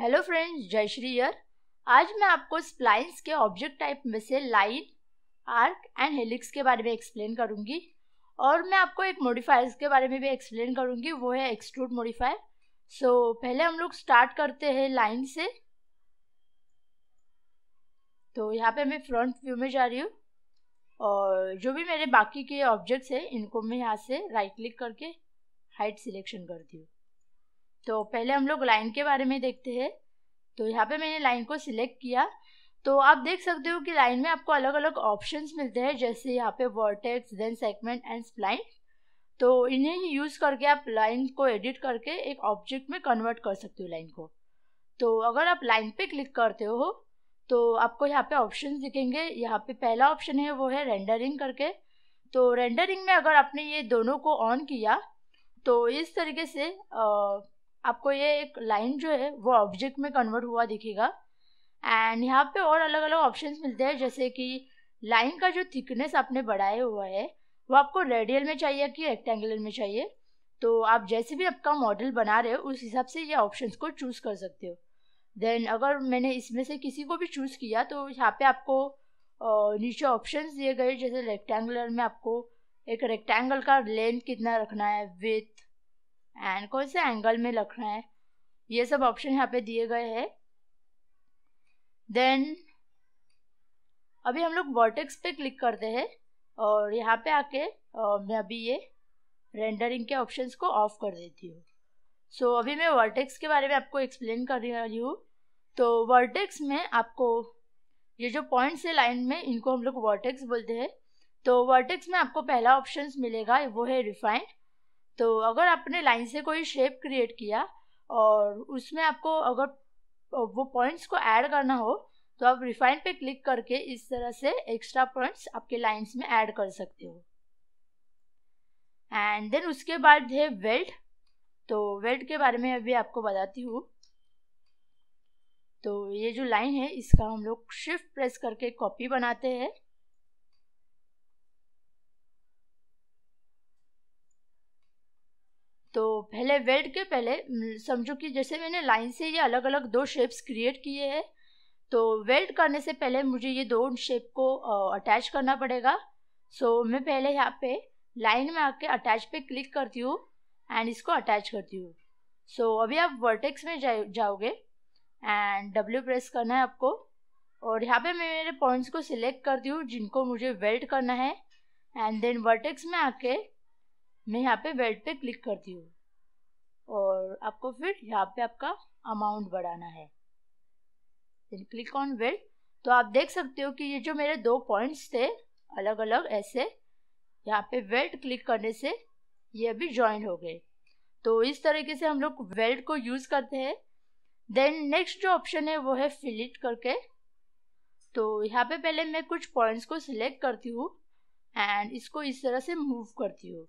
hello friends जय श्री यर आज मैं आपको स्प्लाइंस के ऑब्जेक्ट टाइप में से लाइन आर्क एंड हेलिक्स के बारे में एक्सप्लेन करूँगी और मैं आपको एक मॉडिफायर्स के बारे में भी एक्सप्लेन करूँगी वो है एक्सट्रूड मॉडिफायर सो so, पहले हम लोग स्टार्ट करते हैं लाइन से तो यहाँ पे मैं फ्रंट व्यू में जा रही हूँ और जो भी मेरे बाकी के ऑब्जेक्ट्स हैं इनको मैं यहाँ से राइट क्लिक करके हाइट सिलेक्शन करती हूँ तो पहले हम लोग लाइन के बारे में देखते हैं तो यहाँ पे मैंने लाइन को सिलेक्ट किया तो आप देख सकते हो कि लाइन में आपको अलग अलग ऑप्शंस मिलते हैं जैसे यहाँ पे vertex then segment and spline तो इन्हें ही यूज़ करके आप लाइन को एडिट करके एक ऑब्जेक्ट में कन्वर्ट कर सकते हो लाइन को तो अगर आप लाइन पे क्लिक करते हो तो आपको यहाँ पे ऑप्शन दिखेंगे यहाँ पे पहला ऑप्शन है वो है रेंडरिंग करके तो रेंडरिंग में अगर आपने ये दोनों को ऑन किया तो इस तरीके से आ, आपको ये एक लाइन जो है वो ऑब्जेक्ट में कन्वर्ट हुआ दिखेगा एंड यहाँ पे और अलग अलग ऑप्शन मिलते हैं जैसे कि लाइन का जो थिकनेस आपने बढ़ाया हुआ है वो आपको रेडियल में चाहिए कि रेक्टेंगुलर में चाहिए तो आप जैसे भी आपका मॉडल बना रहे हो उस हिसाब से ये ऑप्शंस को चूज़ कर सकते हो देन अगर मैंने इसमें से किसी को भी चूज़ किया तो यहाँ पे आपको नीचे ऑप्शंस दिए गए जैसे रेक्टेंगुलर में आपको एक रेक्टेंगल का लेंथ कितना रखना है विथ एंड कौन से एंगल में रखना है ये सब ऑप्शन यहाँ पे दिए गए हैं देन अभी हम लोग वर्टेक्स पे क्लिक करते हैं और यहाँ पे आके मैं अभी ये रेंडरिंग के ऑप्शंस को ऑफ कर देती हूँ सो so, अभी मैं वर्टेक्स के बारे में आपको एक्सप्लेन कर रही हूँ तो वर्टेक्स में आपको ये जो पॉइंट्स है लाइन में इनको हम लोग वर्टेक्स बोलते हैं तो वर्टेक्स में आपको पहला ऑप्शन मिलेगा वो है रिफाइंड तो अगर आपने लाइन से कोई शेप क्रिएट किया और उसमें आपको अगर वो पॉइंट्स को ऐड करना हो तो आप रिफाइन पे क्लिक करके इस तरह से एक्स्ट्रा पॉइंट्स आपके लाइंस में ऐड कर सकते हो एंड देन उसके बाद है वेल्ट तो वेल्ट के बारे में अभी आपको बताती हूँ तो ये जो लाइन है इसका हम लोग शिफ्ट प्रेस करके कॉपी बनाते हैं तो पहले वेल्ड के पहले समझो कि जैसे मैंने लाइन से ये अलग अलग दो शेप्स क्रिएट किए हैं तो वेल्ड करने से पहले मुझे ये दो शेप को अटैच करना पड़ेगा सो so, मैं पहले यहाँ पे लाइन में आके अटैच पे क्लिक करती हूँ एंड इसको अटैच करती हूँ सो so, अभी आप वर्टेक्स में जा, जाओगे एंड डब्ल्यू प्रेस करना है आपको और यहाँ पे मैं मेरे पॉइंट्स को सिलेक्ट करती हूँ जिनको मुझे वेल्ट करना है एंड देन वर्टेक्स में आके मैं यहाँ पे वेल्ट पे क्लिक करती हूँ और आपको फिर यहाँ पे आपका अमाउंट बढ़ाना है क्लिक ऑन वेल्ट तो आप देख सकते हो कि ये जो मेरे दो पॉइंट्स थे अलग अलग ऐसे यहाँ पे वेल्ट क्लिक करने से ये अभी ज्वाइन हो गए तो इस तरीके से हम लोग वेल्ट को यूज़ करते हैं देन नेक्स्ट जो ऑप्शन है वो है फिलिट करके तो यहाँ पे पहले मैं कुछ पॉइंट्स को सिलेक्ट करती हूँ एंड इसको इस तरह से मूव करती हूँ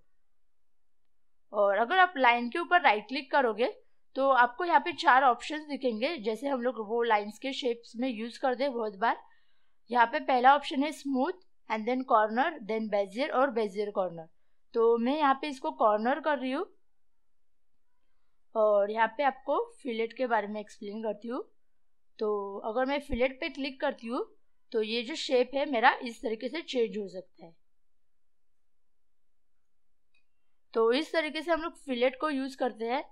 और अगर आप लाइन के ऊपर राइट क्लिक करोगे तो आपको यहाँ पे चार ऑप्शंस दिखेंगे जैसे हम लोग वो लाइंस के शेप्स में यूज़ कर दे बहुत बार यहाँ पे पहला ऑप्शन है smooth and then corner then bezier और बेजियर कॉर्नर तो मैं यहाँ पे इसको कॉर्नर कर रही हूँ और यहाँ पे आपको फिलेट के बारे में एक्सप्लेन करती हूँ तो अगर मैं फिलेट पे क्लिक करती हूँ तो ये जो शेप है मेरा इस तरीके से चेंज हो सकता है तो इस तरीके से हम लोग फिलेट को यूज़ करते हैं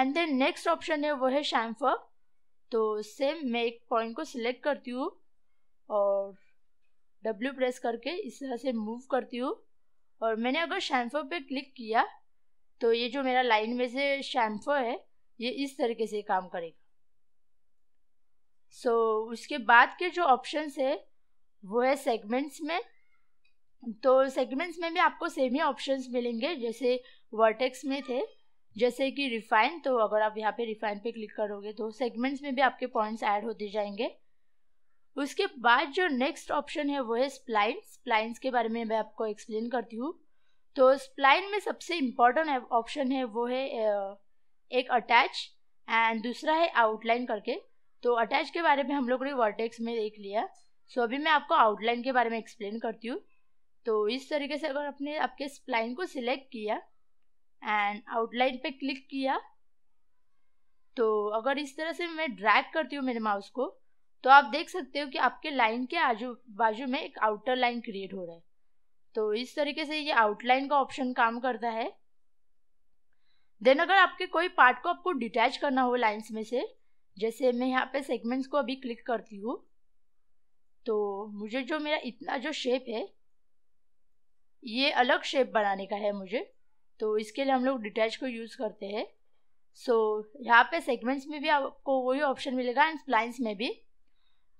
एंड देन नेक्स्ट ऑप्शन है वो है शैम्फर तो सेम मैं एक पॉइंट को सिलेक्ट करती हूँ और डब्ल्यू प्रेस करके इस तरह से मूव करती हूँ और मैंने अगर शैम्फर पे क्लिक किया तो ये जो मेरा लाइन में से शैम्फर है ये इस तरीके से काम करेगा सो so, उसके बाद के जो ऑप्शंस है वो है सेगमेंट्स में तो सेगमेंट्स में भी आपको सेम ही ऑप्शंस मिलेंगे जैसे वर्टेक्स में थे जैसे कि रिफाइन तो अगर आप यहाँ पे रिफाइन पे क्लिक करोगे तो सेगमेंट्स में भी आपके पॉइंट्स ऐड होते जाएंगे उसके बाद जो नेक्स्ट ऑप्शन है वो है स्प्लाइन स्प्लाइंस के बारे में मैं आपको एक्सप्लेन करती हूँ तो स्प्लाइन में सबसे इम्पॉर्टेंट ऑप्शन है वो है एक अटैच एंड दूसरा है आउटलाइन करके तो अटैच के बारे में हम लोगों ने वर्टेक्स में देख लिया सो so, अभी मैं आपको आउटलाइन के बारे में एक्सप्लेन करती हूँ तो इस तरीके से अगर आपने आपके स्प्लाइन को सिलेक्ट किया एंड आउटलाइन पे क्लिक किया तो अगर इस तरह से मैं ड्रैग करती हूँ मेरे माउस को तो आप देख सकते हो कि आपके लाइन के आजू बाजू में एक आउटर लाइन क्रिएट हो रहा है तो इस तरीके से ये आउटलाइन का ऑप्शन काम करता है देन अगर आपके कोई पार्ट को आपको डिटैच करना हो लाइंस में से जैसे मैं यहाँ पे सेगमेंट्स को अभी क्लिक करती हूँ तो मुझे जो मेरा इतना जो शेप है ये अलग शेप बनाने का है मुझे तो इसके लिए हम लोग डिटैच को यूज़ करते हैं सो so, यहाँ पे सेगमेंट्स में भी आपको वही ऑप्शन मिलेगा एंड स्प्लाइंस में भी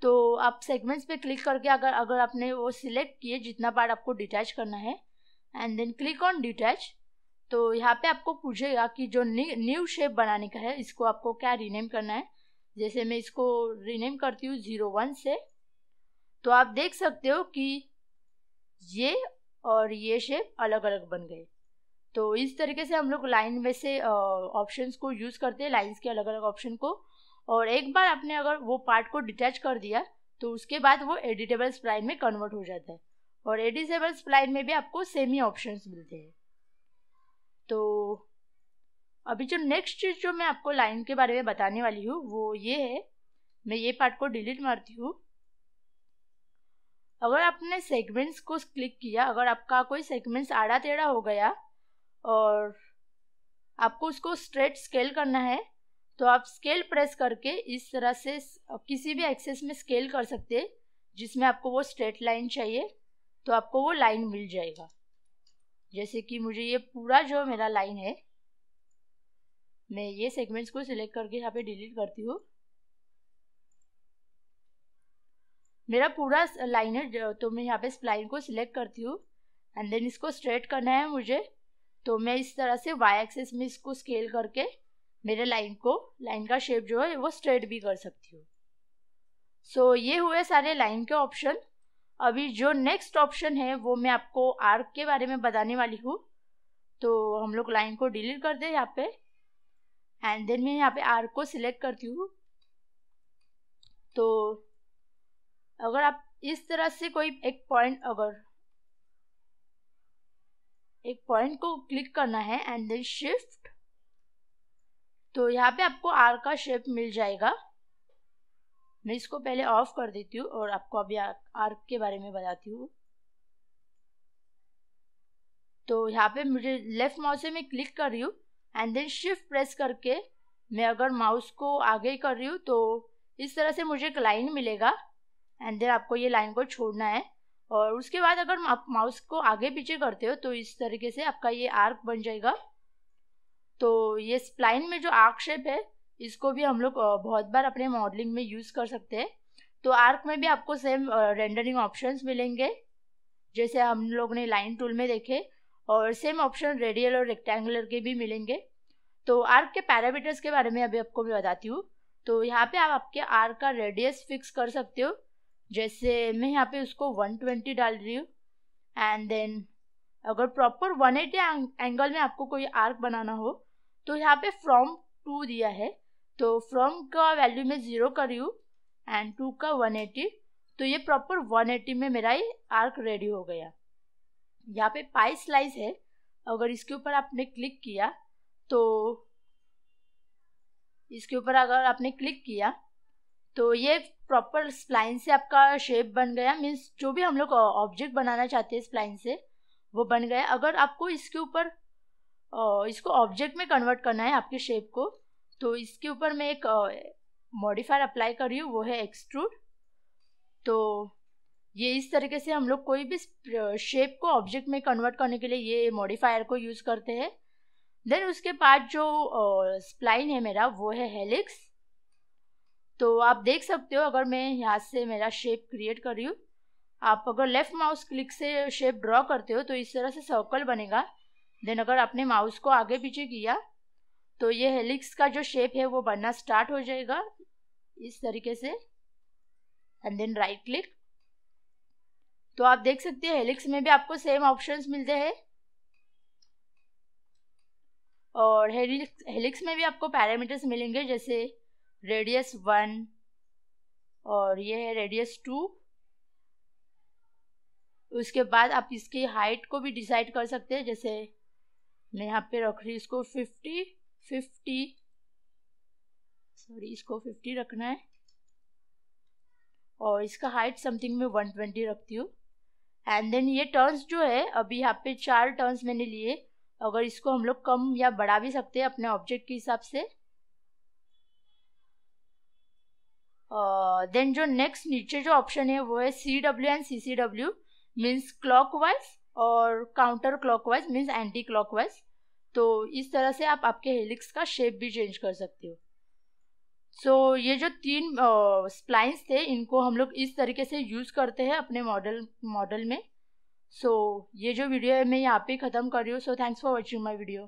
तो आप सेगमेंट्स पे क्लिक करके अगर अगर आपने वो सिलेक्ट किए जितना पार्ट आपको डिटैच करना है and then click on detach तो यहाँ पे आपको पूछेगा कि जो न्यू शेप बनाने का है इसको आपको क्या रीनेम करना है जैसे मैं इसको रीनेम करती हूँ ज़ीरो वन से तो आप देख सकते हो कि ये और ये शेप अलग अलग बन गए तो इस तरीके से हम लोग लाइन में से ऑप्शंस को यूज़ करते हैं लाइंस के अलग अलग ऑप्शन को और एक बार आपने अगर वो पार्ट को डिटैच कर दिया तो उसके बाद वो एडिटेबल स्प्लाइन में कन्वर्ट हो जाता है और एडिटेबल स्प्लाइन में भी आपको सेम ही ऑप्शन मिलते हैं तो अभी जो नेक्स्ट चीज़ जो मैं आपको लाइन के बारे में बताने वाली हूँ वो ये है मैं ये पार्ट को डिलीट मारती हूँ अगर आपने सेगमेंट्स को क्लिक किया अगर आपका कोई सेगमेंट्स आड़ा टेढ़ा हो गया और आपको उसको स्ट्रेट स्केल करना है तो आप स्केल प्रेस करके इस तरह से किसी भी एक्सेस में स्केल कर सकते हैं जिसमें आपको वो स्ट्रेट लाइन चाहिए तो आपको वो लाइन मिल जाएगा जैसे कि मुझे ये पूरा जो मेरा लाइन है मैं ये सेगमेंट्स को सिलेक्ट करके यहाँ पे डिलीट करती हूँ मेरा पूरा लाइन है तो मैं यहाँ पे स्प्लाइन को सिलेक्ट करती हूँ एंड देन इसको स्ट्रेट करना है मुझे तो मैं इस तरह से वाई एक्सेस में इसको स्केल करके मेरे लाइन को लाइन का शेप जो है वो स्ट्रेट भी कर सकती हूँ सो so, ये हुए सारे लाइन के ऑप्शन अभी जो नेक्स्ट ऑप्शन है वो मैं आपको आर्क के बारे में बताने वाली हूँ तो हम लोग लाइन को डिलीट कर दे यहाँ पे एंड देन मैं यहाँ पे आर्क को सिलेक्ट करती हूँ तो अगर आप इस तरह से कोई एक पॉइंट अगर एक पॉइंट को क्लिक करना है एंड देन शिफ्ट तो यहाँ पे आपको आर का शेप मिल जाएगा मैं इसको पहले ऑफ कर देती हूँ और आपको अभी आर के बारे में बताती हूँ तो यहाँ पे मुझे लेफ्ट माउस से मैं क्लिक कर रही हूँ एंड देन शिफ्ट प्रेस करके मैं अगर माउस को आगे कर रही हूँ तो इस तरह से मुझे एक लाइन मिलेगा एंड देन आपको ये लाइन को छोड़ना है और उसके बाद अगर आप माउस को आगे पीछे करते हो तो इस तरीके से आपका ये आर्क बन जाएगा तो ये स्प्लाइन में जो आर्क शेप है इसको भी हम लोग बहुत बार अपने मॉडलिंग में यूज़ कर सकते हैं तो आर्क में भी आपको सेम रेंडरिंग ऑप्शंस मिलेंगे जैसे हम लोग ने लाइन टूल में देखे और सेम ऑप्शन रेडियल और रेक्टेंगुलर के भी मिलेंगे तो आर्क के पैरामीटर्स के बारे में अभी आपको मैं बताती हूँ तो यहाँ पे आप आपके आर्क का रेडियस फिक्स कर सकते हो जैसे मैं यहाँ पे उसको 120 डाल रही हूँ एंड देन अगर प्रॉपर 180 एंगल में आपको कोई आर्क बनाना हो तो यहाँ पे फ्रॉम टू दिया है तो फ्रॉम का वैल्यू मैं ज़ीरो कर रही हूँ एंड टू का 180 तो ये प्रॉपर 180 में मेरा ये आर्क रेडी हो गया यहाँ पे पाई स्लाइस है अगर इसके ऊपर आपने क्लिक किया तो इसके ऊपर अगर आपने क्लिक किया तो ये प्रॉपर स्प्लाइन से आपका शेप बन गया मीन्स जो भी हम लोग ऑब्जेक्ट बनाना चाहते हैं स्प्लाइन से वो बन गया अगर आपको इसके ऊपर इसको ऑब्जेक्ट में कन्वर्ट करना है आपके शेप को तो इसके ऊपर मैं एक मॉडिफायर अप्लाई कर रही हूँ वो है एक्सट्रूड तो ये इस तरीके से हम लोग कोई भी शेप को ऑब्जेक्ट में कन्वर्ट करने के लिए ये मॉडिफायर को यूज़ करते हैं देन उसके बाद जो स्प्लाइन है मेरा वो है हेलिक्स तो आप देख सकते हो अगर मैं यहाँ से मेरा शेप क्रिएट कर रही हूँ आप अगर लेफ़्ट माउस क्लिक से शेप ड्रॉ करते हो तो इस तरह से सर्कल बनेगा देन अगर आपने माउस को आगे पीछे किया तो ये हेलिक्स का जो शेप है वो बनना स्टार्ट हो जाएगा इस तरीके से एंड देन राइट क्लिक तो आप देख सकते हैं हेलिक्स में भी आपको सेम ऑप्शंस मिलते हैं और हेलिक्स हेलिक्स में भी आपको पैरामीटर्स मिलेंगे जैसे रेडियस वन और ये है रेडियस टू उसके बाद आप इसकी हाइट को भी डिसाइड कर सकते हैं जैसे मैं यहाँ पे रख रही इसको फिफ्टी फिफ्टी सॉरी इसको फिफ्टी रखना है और इसका हाइट समथिंग में वन ट्वेंटी रखती हूँ एंड देन ये टर्न्स जो है अभी यहाँ पे चार टर्न्स मैंने लिए अगर इसको हम लोग कम या बढ़ा भी सकते हैं अपने ऑब्जेक्ट के हिसाब से देन जो नेक्स्ट नीचे जो ऑप्शन है वो है C W and C C W means clockwise और counter clockwise means anti clockwise तो इस तरह से आप आपके हेलिक्स का शेप भी चेंज कर सकते हो सो so, ये जो तीन स्प्लाइंस थे इनको हम लोग इस तरीके से यूज़ करते हैं अपने मॉडल मॉडल में सो so, ये जो वीडियो है मैं यहाँ पे ख़त्म कर रही हूँ so thanks for watching my video